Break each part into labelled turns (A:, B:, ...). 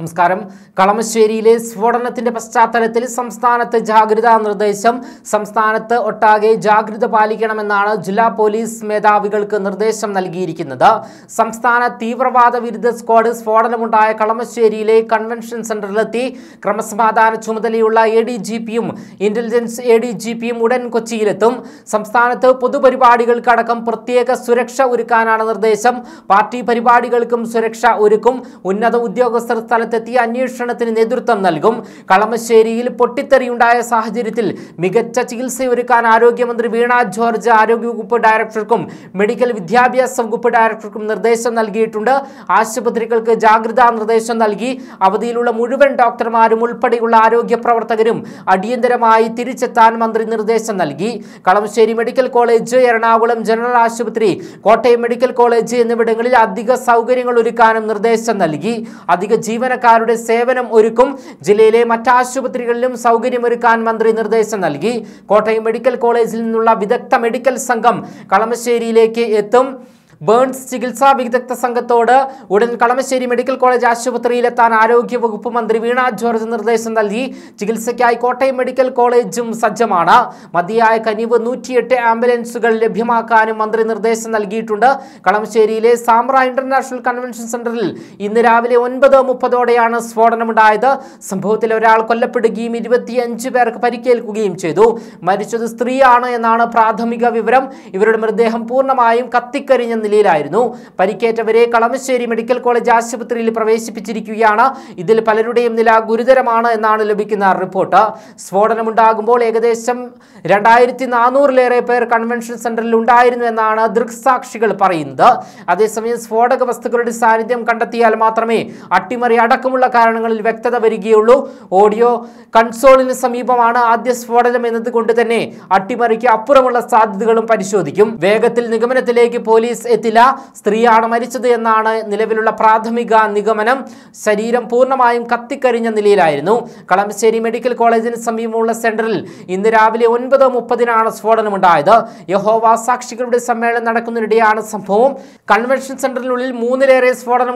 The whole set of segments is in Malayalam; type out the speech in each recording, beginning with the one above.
A: നമസ്കാരം കളമശ്ശേരിയിലെ സ്ഫോടനത്തിന്റെ പശ്ചാത്തലത്തിൽ സംസ്ഥാനത്ത് ജാഗ്രതാ നിർദ്ദേശം സംസ്ഥാനത്ത് ഒട്ടാകെ ജാഗ്രത പാലിക്കണമെന്നാണ് ജില്ലാ പോലീസ് മേധാവികൾക്ക് നിർദ്ദേശം നൽകിയിരിക്കുന്നത് സംസ്ഥാന തീവ്രവാദ വിരുദ്ധ സ്ക്വാഡ് സ്ഫോടനമുണ്ടായ കളമശ്ശേരിയിലെ കൺവെൻഷൻ സെന്ററിലെത്തി ക്രമസമാധാന ചുമതലയുള്ള എ ഡി ജി പിയും ഇന്റലിജൻസ് എ ഡി ജി പിയും ഉടൻ കൊച്ചിയിലെത്തും സംസ്ഥാനത്ത് പൊതുപരിപാടികൾക്കടക്കം പ്രത്യേക സുരക്ഷ ഒരുക്കാനാണ് നിർദ്ദേശം പാർട്ടി പരിപാടികൾക്കും സുരക്ഷ ഒരുക്കും ഉന്നത ഉദ്യോഗസ്ഥർ സ്ഥലത്ത് സ്ഥലത്തെത്തി അന്വേഷണത്തിന് നേതൃത്വം നൽകും കളമശ്ശേരിയിൽ പൊട്ടിത്തെറിയുണ്ടായ സാഹചര്യത്തിൽ മികച്ച ചികിത്സയൊരുക്കാൻ ആരോഗ്യമന്ത്രി വീണ ജോർജ് ആരോഗ്യവകുപ്പ് ഡയറക്ടർക്കും മെഡിക്കൽ വിദ്യാഭ്യാസ വകുപ്പ് ഡയറക്ടർക്കും നിർദ്ദേശം നൽകിയിട്ടുണ്ട് ആശുപത്രികൾക്ക് ജാഗ്രതാ നിർദ്ദേശം നൽകി അവധിയിലുള്ള മുഴുവൻ ഡോക്ടർമാരും ഉൾപ്പെടെയുള്ള ആരോഗ്യ പ്രവർത്തകരും അടിയന്തരമായി തിരിച്ചെത്താൻ മന്ത്രി നിർദ്ദേശം നൽകി Kalamassery medical college Ernakulam general ആശുപത്രി കോട്ടയം മെഡിക്കൽ കോളേജ് എന്നിവിടങ്ങളിൽ അധിക സൗകര്യങ്ങൾ ഒരുക്കാനും നിർദ്ദേശം നൽകി അധിക ജീവന ജീവനക്കാരുടെ സേവനം ഒരുക്കും ജില്ലയിലെ മറ്റാശുപത്രികളിലും സൗകര്യമൊരുക്കാൻ മന്ത്രി നിർദ്ദേശം നൽകി കോട്ടയം മെഡിക്കൽ കോളേജിൽ നിന്നുള്ള വിദഗ്ധ മെഡിക്കൽ സംഘം കളമശ്ശേരിയിലേക്ക് എത്തും ബേൺസ് ചികിത്സാ വിദഗ്ധ സംഘത്തോട് ഉടൻ കളമശ്ശേരി മെഡിക്കൽ കോളേജ് ആശുപത്രിയിലെത്താൻ ആരോഗ്യവകുപ്പ് മന്ത്രി വീണ ജോർജ് നിർദ്ദേശം നൽകി ചികിത്സയ്ക്കായി കോട്ടയം മെഡിക്കൽ കോളേജും സജ്ജമാണ് മതിയായ കനിവ് നൂറ്റിയെട്ട് ആംബുലൻസുകൾ ലഭ്യമാക്കാനും മന്ത്രി നിർദ്ദേശം നൽകിയിട്ടുണ്ട് കളമശ്ശേരിയിലെ സാമ്ര ഇന്റർനാഷണൽ കൺവെൻഷൻ സെന്ററിൽ ഇന്ന് രാവിലെ ഒൻപത് മുപ്പതോടെയാണ് സ്ഫോടനമുണ്ടായത് സംഭവത്തിൽ ഒരാൾ കൊല്ലപ്പെടുകയും ഇരുപത്തിയഞ്ച് പേർക്ക് പരിക്കേൽക്കുകയും ചെയ്തു മരിച്ചത് സ്ത്രീയാണ് എന്നാണ് പ്രാഥമിക വിവരം ഇവരുടെ മൃതദേഹം പൂർണ്ണമായും കത്തിക്കരിഞ്ഞെന്ന് നിലയിലായിരുന്നു പരിക്കേറ്റവരെ കളമശ്ശേരി മെഡിക്കൽ കോളേജ് ആശുപത്രിയിൽ പ്രവേശിപ്പിച്ചിരിക്കുകയാണ് ഇതിൽ പലരുടെയും നില ഗുരുതരമാണ് എന്നാണ് ലഭിക്കുന്ന റിപ്പോർട്ട് സ്ഫോടനമുണ്ടാകുമ്പോൾ ഏകദേശം രണ്ടായിരത്തി നാനൂറിലേറെ പേർ കൺവെൻഷൻ സെന്ററിൽ ഉണ്ടായിരുന്നു എന്നാണ് ദൃക്സാക്ഷികൾ പറയുന്നത് അതേസമയം സ്ഫോടക വസ്തുക്കളുടെ സാന്നിധ്യം കണ്ടെത്തിയാൽ മാത്രമേ അട്ടിമറി അടക്കമുള്ള കാരണങ്ങളിൽ വ്യക്തത വരികയുള്ളൂ ഓഡിയോ കൺസോളിന് സമീപമാണ് ആദ്യ സ്ഫോടനം എന്നതുകൊണ്ട് തന്നെ അട്ടിമറിക്ക് അപ്പുറമുള്ള സാധ്യതകളും പരിശോധിക്കും വേഗത്തിൽ നിഗമനത്തിലേക്ക് പോലീസ് എത്തില്ല സ്ത്രീയാണ് മരിച്ചത് എന്നാണ് നിലവിലുള്ള പ്രാഥമിക നിഗമനം ശരീരം പൂർണ്ണമായും കത്തിക്കരിഞ്ഞ നിലയിലായിരുന്നു കളമശ്ശേരി മെഡിക്കൽ കോളേജിന് സമീപമുള്ള സെന്ററിൽ ഇന്ന് രാവിലെ ഒൻപത് മുപ്പതിനാണ് ഉണ്ടായത് യഹോവ സാക്ഷികളുടെ സമ്മേളനം നടക്കുന്നതിനിടെയാണ് സംഭവം കൺവെൻഷൻ സെന്ററിനുള്ളിൽ മൂന്നിലേറെ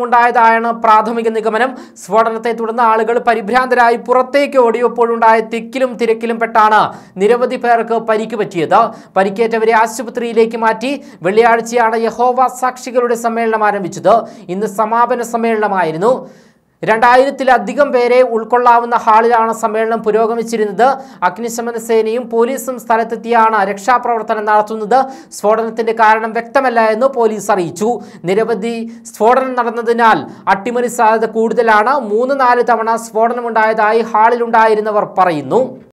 A: ഉണ്ടായതായാണ് പ്രാഥമിക നിഗമനം സ്ഫോടനത്തെ തുടർന്ന് ആളുകൾ പരിഭ്രാന്തരായി പുറത്തേക്ക് ഓടിയപ്പോഴുണ്ടായ തിക്കിലും തിരക്കിലും പെട്ടാണ് നിരവധി പേർക്ക് പരിക്ക് പറ്റിയത് പരിക്കേറ്റവരെ ആശുപത്രിയിലേക്ക് മാറ്റി വെള്ളിയാഴ്ചയാണ് യഹോ യഹോവ സാക്ഷികളുടെ സമ്മേളനം ആരംഭിച്ചത് ഇന്ന് സമാപന സമ്മേളനമായിരുന്നു രണ്ടായിരത്തിലധികം പേരെ ഉൾക്കൊള്ളാവുന്ന ഹാളിലാണ് സമ്മേളനം പുരോഗമിച്ചിരുന്നത് അഗ്നിശമന സേനയും പോലീസും സ്ഥലത്തെത്തിയാണ് രക്ഷാപ്രവർത്തനം നടത്തുന്നത് സ്ഫോടനത്തിന്റെ കാരണം വ്യക്തമല്ല എന്ന് പോലീസ് അറിയിച്ചു നിരവധി സ്ഫോടനം നടന്നതിനാൽ അട്ടിമറി സാധ്യത കൂടുതലാണ് മൂന്ന് നാല് തവണ സ്ഫോടനമുണ്ടായതായി ഹാളിലുണ്ടായിരുന്നവർ പറയുന്നു